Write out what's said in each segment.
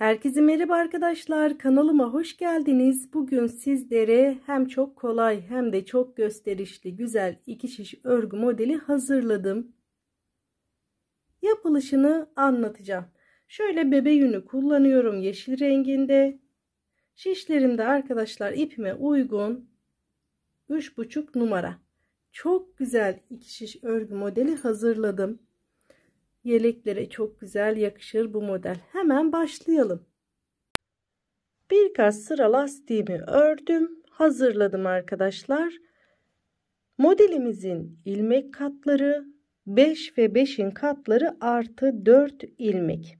Herkese merhaba arkadaşlar. Kanalıma hoş geldiniz. Bugün sizlere hem çok kolay hem de çok gösterişli güzel iki şiş örgü modeli hazırladım. Yapılışını anlatacağım. Şöyle bebe yünü kullanıyorum yeşil renginde. Şişlerimde arkadaşlar ipime uygun 3,5 numara. Çok güzel iki şiş örgü modeli hazırladım. Yeleklere çok güzel yakışır bu model. Hemen başlayalım. Birkaç sıra lastiğimi ördüm. Hazırladım arkadaşlar. Modelimizin ilmek katları 5 ve 5'in katları artı 4 ilmek.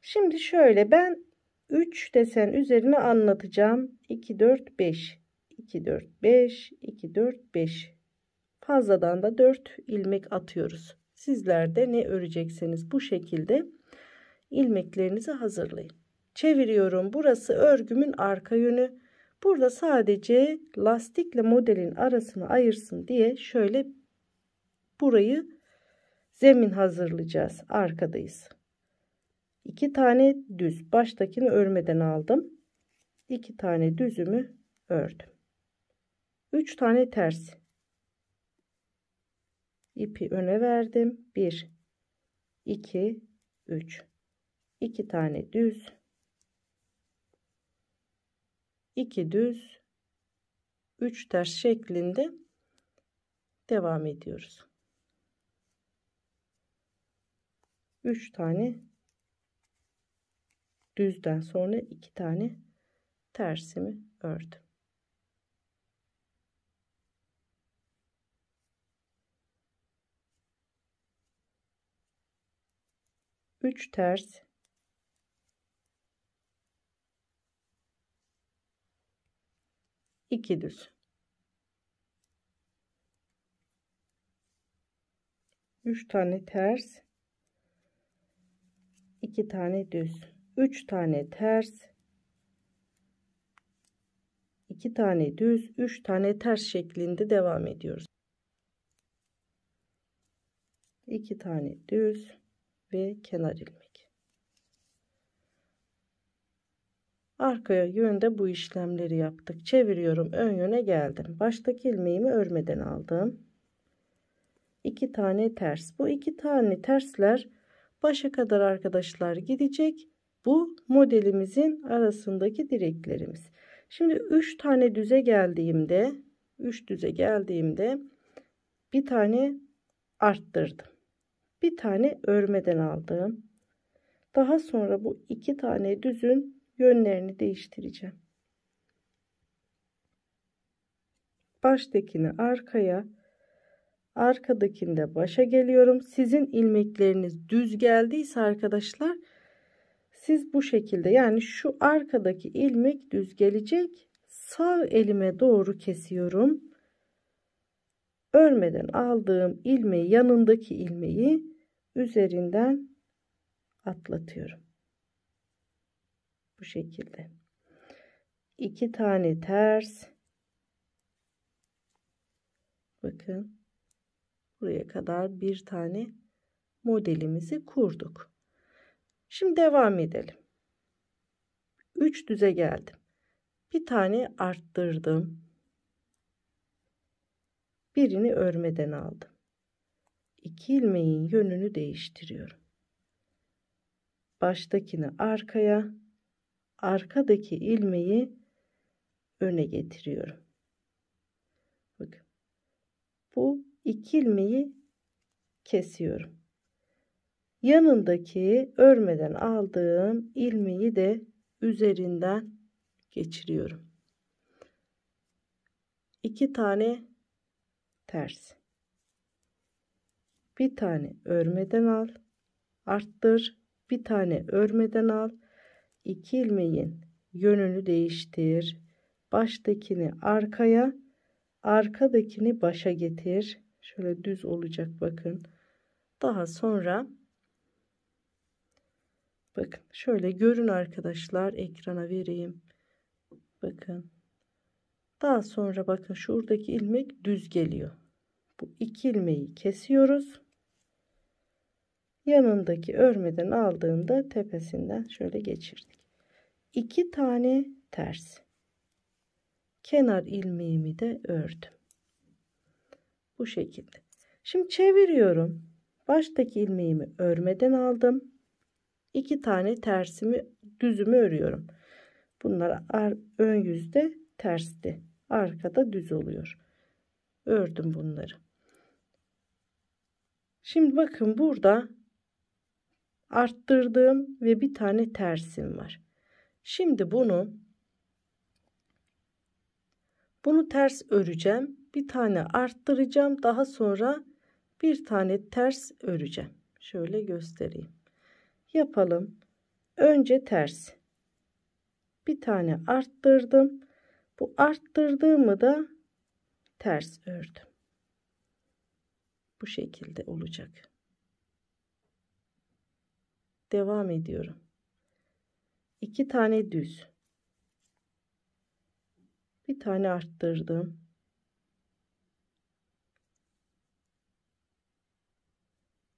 Şimdi şöyle ben 3 desen üzerine anlatacağım. 2 4 5 2 4 5 2 4 5 fazladan da 4 ilmek atıyoruz. Sizler de ne örecekseniz bu şekilde ilmeklerinizi hazırlayın. Çeviriyorum. Burası örgümün arka yönü. Burada sadece lastikle modelin arasını ayırsın diye şöyle burayı zemin hazırlayacağız. Arkadayız. İki tane düz. Baştakini örmeden aldım. İki tane düzümü ördüm. Üç tane ters ipi öne verdim 1 2 3 2 tane düz 2 düz 3 ters şeklinde devam ediyoruz 3 tane düzden sonra 2 tane tersimi ördüm 3 ters iki düz üç tane ters iki tane düz üç tane ters iki tane düz üç tane ters şeklinde devam ediyoruz iki tane düz ve kenar ilmek. Arkaya yönde bu işlemleri yaptık. Çeviriyorum. Ön yöne geldim. Baştaki ilmeğimi örmeden aldım. 2 tane ters. Bu iki tane tersler başa kadar arkadaşlar gidecek. Bu modelimizin arasındaki direklerimiz. Şimdi 3 tane düze geldiğimde 3 düze geldiğimde bir tane arttırdım bir tane örmeden aldım. Daha sonra bu iki tane düzün yönlerini değiştireceğim. Baştakini arkaya, arkadakinde başa geliyorum. Sizin ilmekleriniz düz geldiyse arkadaşlar siz bu şekilde yani şu arkadaki ilmek düz gelecek. Sağ elime doğru kesiyorum örmeden aldığım ilmeği yanındaki ilmeği üzerinden atlatıyorum. Bu şekilde. iki tane ters. Bakın. Buraya kadar bir tane modelimizi kurduk. Şimdi devam edelim. 3 düze geldim. Bir tane arttırdım birini örmeden aldım. İki ilmeğin yönünü değiştiriyorum. Baştakini arkaya, arkadaki ilmeği öne getiriyorum. Bakın. Bu iki ilmeği kesiyorum. Yanındaki örmeden aldığım ilmeği de üzerinden geçiriyorum. İki tane ters. Bir tane örmeden al, arttır, bir tane örmeden al, iki ilmeğin yönünü değiştir. Baştakini arkaya, arkadakini başa getir. Şöyle düz olacak bakın. Daha sonra bakın şöyle görün arkadaşlar ekrana vereyim. Bakın daha sonra bakın şuradaki ilmek düz geliyor. Bu iki ilmeği kesiyoruz. Yanındaki örmeden aldığında tepesinden şöyle geçirdik. İki tane ters. Kenar ilmeğimi de ördüm. Bu şekilde. Şimdi çeviriyorum. Baştaki ilmeğimi örmeden aldım. İki tane tersimi düzümü örüyorum. Bunlar ön yüzde tersti. Arkada düz oluyor. Ördüm bunları. Şimdi bakın burada arttırdığım ve bir tane tersim var. Şimdi bunu bunu ters öreceğim. Bir tane arttıracağım. Daha sonra bir tane ters öreceğim. Şöyle göstereyim. Yapalım. Önce ters. Bir tane arttırdım. Bu arttırdığımı da ters ördüm. Bu şekilde olacak. Devam ediyorum. İki tane düz. Bir tane arttırdım.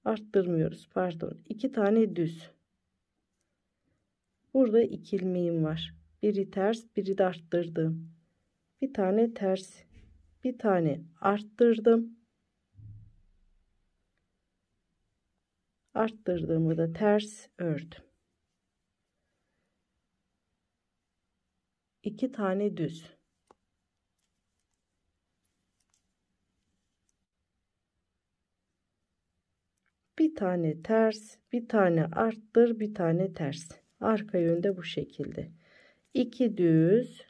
arttırmıyoruz pardon İki tane düz burada iki ilmeğim var biri ters, biri de arttırdım. Bir tane ters, bir tane arttırdım. Arttırdığımı da ters ördüm. İki tane düz. bir tane ters, bir tane arttır, bir tane ters. Arka yönde bu şekilde. 2 düz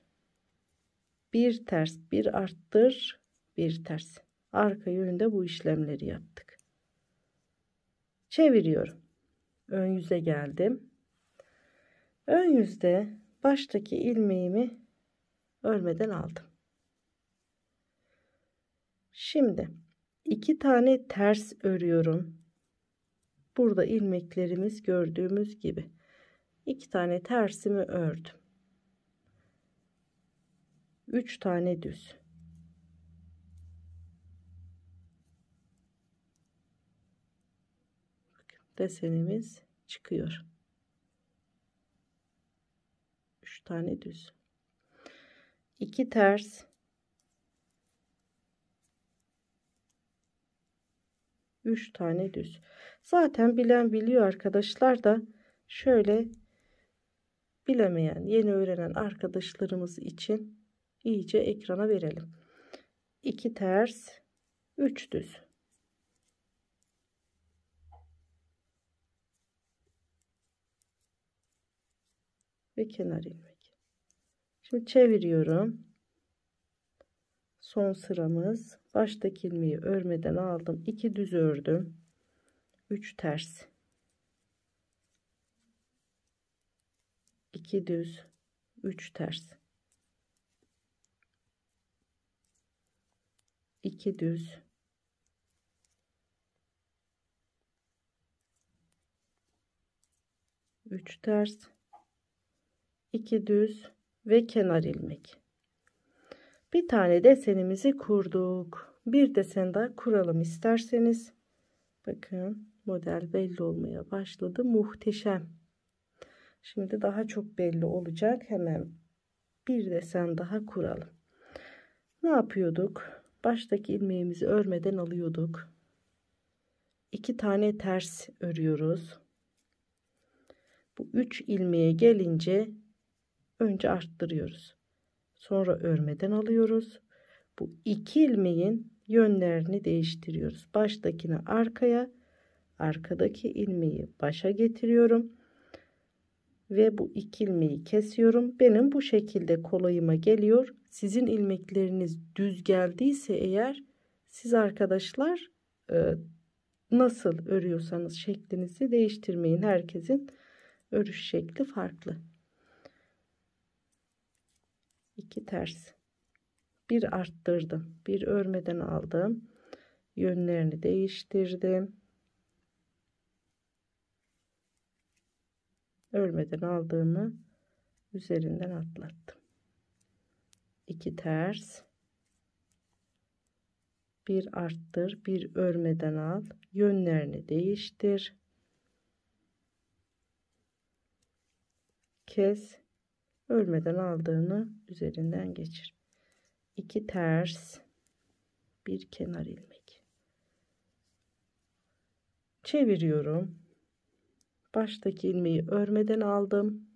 bir ters bir arttır bir ters arka yönde bu işlemleri yaptık çeviriyorum ön yüze geldim ön yüzde baştaki ilmeğimi örmeden aldım şimdi iki tane ters örüyorum burada ilmeklerimiz gördüğümüz gibi iki tane tersimi ördüm 3 tane düz desenimiz çıkıyor 3 tane düz 2 ters 3 tane düz. Zaten bilen biliyor arkadaşlar da şöyle bilemeyen, yeni öğrenen arkadaşlarımız için iyice ekrana verelim. 2 ters 3 düz. Ve kenar ilmek. Şimdi çeviriyorum. Son sıramız. Baştaki ilmeği örmeden aldım. 2 düz ördüm. 3 ters. 2 düz 3 ters 2 düz üç ters iki düz ve kenar ilmek bir tane desenimizi kurduk bir desen daha kuralım isterseniz bakın model belli olmaya başladı muhteşem şimdi daha çok belli olacak hemen bir desen daha kuralım ne yapıyorduk baştaki ilmeğimizi örmeden alıyorduk. İki tane ters örüyoruz. Bu üç ilmeğe gelince önce arttırıyoruz. Sonra örmeden alıyoruz. Bu iki ilmeğin yönlerini değiştiriyoruz. Baştakini arkaya, arkadaki ilmeği başa getiriyorum ve bu iki ilmeği kesiyorum. Benim bu şekilde kolayıma geliyor sizin ilmekleriniz düz geldiyse eğer siz arkadaşlar e, nasıl örüyorsanız şeklinizi değiştirmeyin. Herkesin örüş şekli farklı. İki ters. Bir arttırdım. Bir örmeden aldım. Yönlerini değiştirdim. Örmeden aldığımı üzerinden atlattım. 2 ters bir arttır bir örmeden al yönlerini değiştir kes örmeden aldığını üzerinden geçir 2 ters bir kenar ilmek çeviriyorum baştaki ilmeği örmeden aldım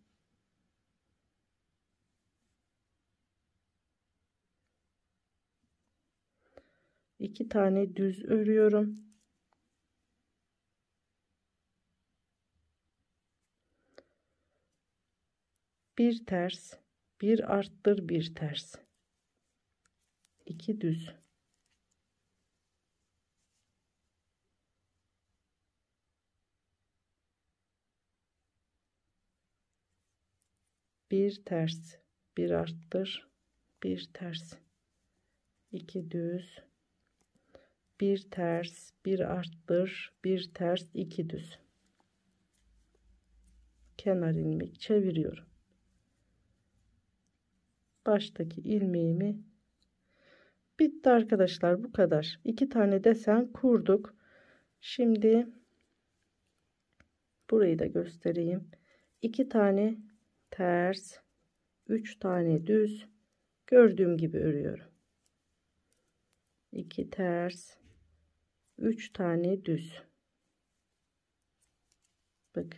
iki tane düz örüyorum. Bir ters, bir arttır, bir ters. iki düz. bir ters bir arttır bir ters iki düz bir ters bir arttır bir ters iki düz kenar ilmek çeviriyorum baştaki ilmeğimi bitti arkadaşlar bu kadar iki tane desen kurduk şimdi burayı da göstereyim iki tane ters üç tane düz gördüğüm gibi örüyorum iki ters 3 tane düz. Bak,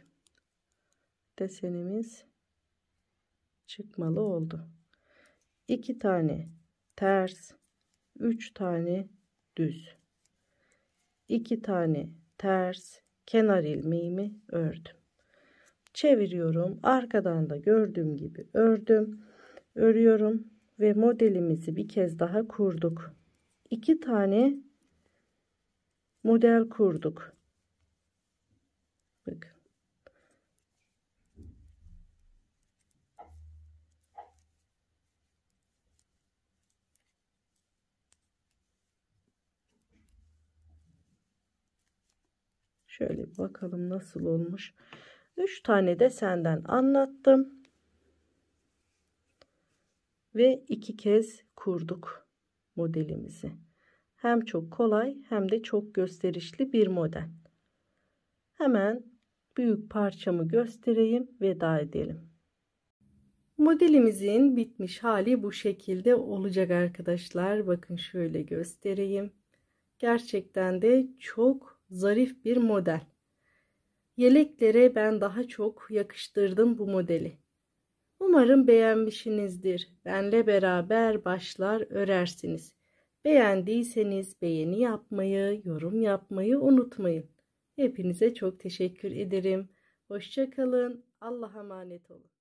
Desenimiz çıkmalı oldu. 2 tane ters, 3 tane düz. 2 tane ters kenar ilmeğimi ördüm. Çeviriyorum. Arkadan da gördüğüm gibi ördüm. Örüyorum ve modelimizi bir kez daha kurduk. 2 tane model kurduk. Bakın. Şöyle bakalım nasıl olmuş. 3 tane de senden anlattım. Ve iki kez kurduk modelimizi. Hem çok kolay hem de çok gösterişli bir model. Hemen büyük parçamı göstereyim veda edelim. Modelimizin bitmiş hali bu şekilde olacak arkadaşlar. Bakın şöyle göstereyim. Gerçekten de çok zarif bir model. Yeleklere ben daha çok yakıştırdım bu modeli. Umarım beğenmişsinizdir. Benle beraber başlar örersiniz. Beğendiyseniz beğeni yapmayı, yorum yapmayı unutmayın. Hepinize çok teşekkür ederim. Hoşçakalın. Allah'a emanet olun.